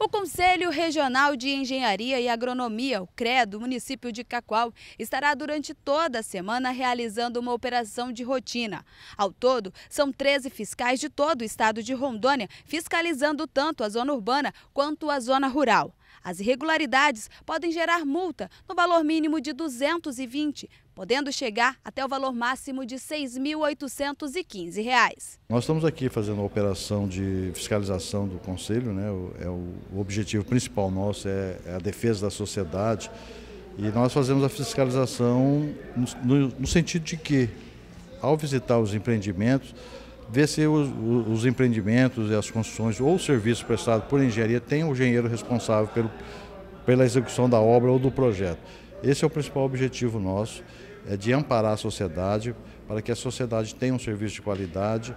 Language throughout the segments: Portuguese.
O Conselho Regional de Engenharia e Agronomia, o CREA, do município de Cacoal, estará durante toda a semana realizando uma operação de rotina. Ao todo, são 13 fiscais de todo o estado de Rondônia, fiscalizando tanto a zona urbana quanto a zona rural. As irregularidades podem gerar multa no valor mínimo de 220 podendo chegar até o valor máximo de R$ 6.815. Nós estamos aqui fazendo a operação de fiscalização do Conselho, né? é o, objetivo principal nosso é, é, a defesa da sociedade e nós fazemos a fiscalização no, no sentido de que, ao visitar os empreendimentos, ver se os, os empreendimentos e as construções ou serviços prestados por engenharia têm o um engenheiro responsável pelo, pela execução da obra ou do projeto. Esse é o principal objetivo nosso é de amparar a sociedade para que a sociedade tenha um serviço de qualidade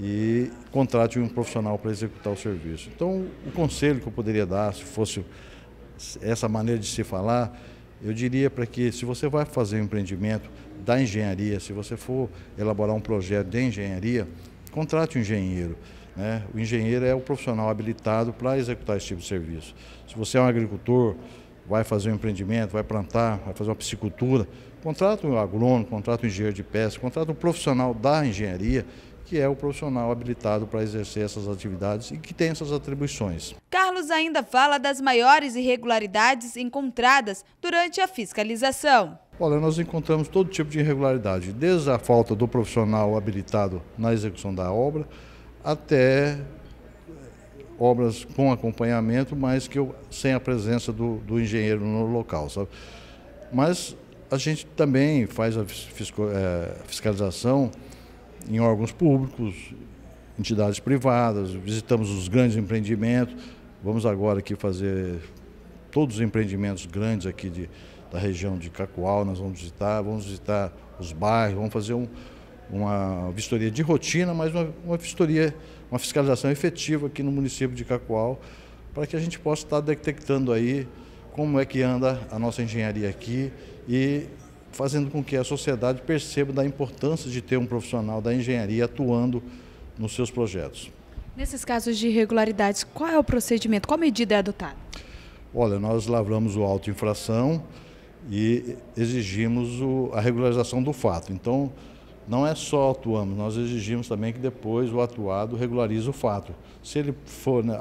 e contrate um profissional para executar o serviço. Então, o conselho que eu poderia dar, se fosse essa maneira de se falar, eu diria para que, se você vai fazer um empreendimento da engenharia, se você for elaborar um projeto de engenharia, contrate um engenheiro. Né? O engenheiro é o profissional habilitado para executar esse tipo de serviço. Se você é um agricultor, vai fazer um empreendimento, vai plantar, vai fazer uma piscicultura, contrata um agrônomo, contrata um engenheiro de pesca, contrata um profissional da engenharia que é o profissional habilitado para exercer essas atividades e que tem essas atribuições. Carlos ainda fala das maiores irregularidades encontradas durante a fiscalização. Olha, nós encontramos todo tipo de irregularidade, desde a falta do profissional habilitado na execução da obra até obras com acompanhamento, mas que eu, sem a presença do, do engenheiro no local. Sabe? Mas a gente também faz a é, fiscalização em órgãos públicos, entidades privadas, visitamos os grandes empreendimentos. Vamos agora aqui fazer todos os empreendimentos grandes aqui de, da região de Cacoal, nós vamos visitar, vamos visitar os bairros, vamos fazer um, uma vistoria de rotina, mas uma, uma vistoria, uma fiscalização efetiva aqui no município de Cacoal, para que a gente possa estar detectando aí como é que anda a nossa engenharia aqui e fazendo com que a sociedade perceba da importância de ter um profissional da engenharia atuando nos seus projetos. Nesses casos de irregularidades, qual é o procedimento? Qual medida é adotada? Olha, nós lavramos o auto-infração e exigimos a regularização do fato. Então, não é só atuamos, nós exigimos também que depois o atuado regularize o fato. Se ele for né,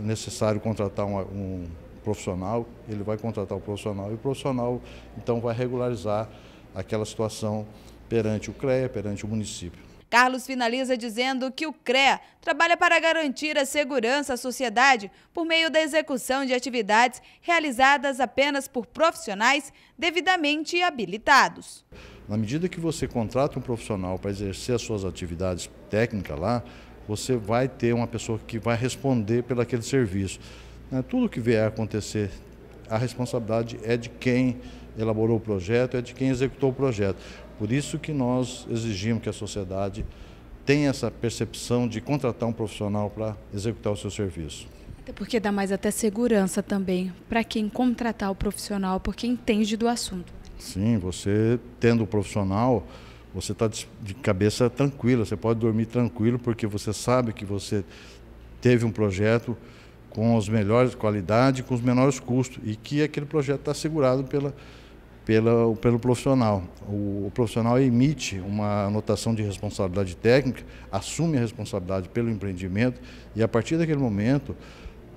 necessário contratar um, profissional, ele vai contratar o profissional e o profissional então vai regularizar aquela situação perante o CREA, perante o município. Carlos finaliza dizendo que o CREA trabalha para garantir a segurança à sociedade por meio da execução de atividades realizadas apenas por profissionais devidamente habilitados. Na medida que você contrata um profissional para exercer as suas atividades técnicas lá, você vai ter uma pessoa que vai responder pelo aquele serviço. Né, tudo que vier a acontecer, a responsabilidade é de quem elaborou o projeto, é de quem executou o projeto. Por isso que nós exigimos que a sociedade tenha essa percepção de contratar um profissional para executar o seu serviço. Até porque dá mais até segurança também para quem contratar o profissional, porque entende do assunto. Sim, você tendo o profissional, você está de cabeça tranquila, você pode dormir tranquilo, porque você sabe que você teve um projeto com as melhores qualidades, com os menores custos, e que aquele projeto está assegurado pela, pela, pelo profissional. O, o, profissional emite uma anotação de responsabilidade técnica, assume a responsabilidade pelo empreendimento, e a partir daquele momento,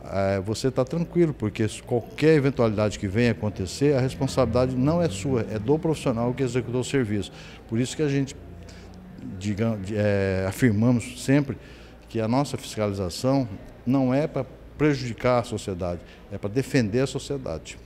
é, você está tranquilo, porque qualquer eventualidade que venha acontecer, a responsabilidade não é sua, é do profissional que executou o serviço. Por isso que a gente é, afirmamos sempre que a nossa fiscalização não é para prejudicar a sociedade, é para defender a sociedade.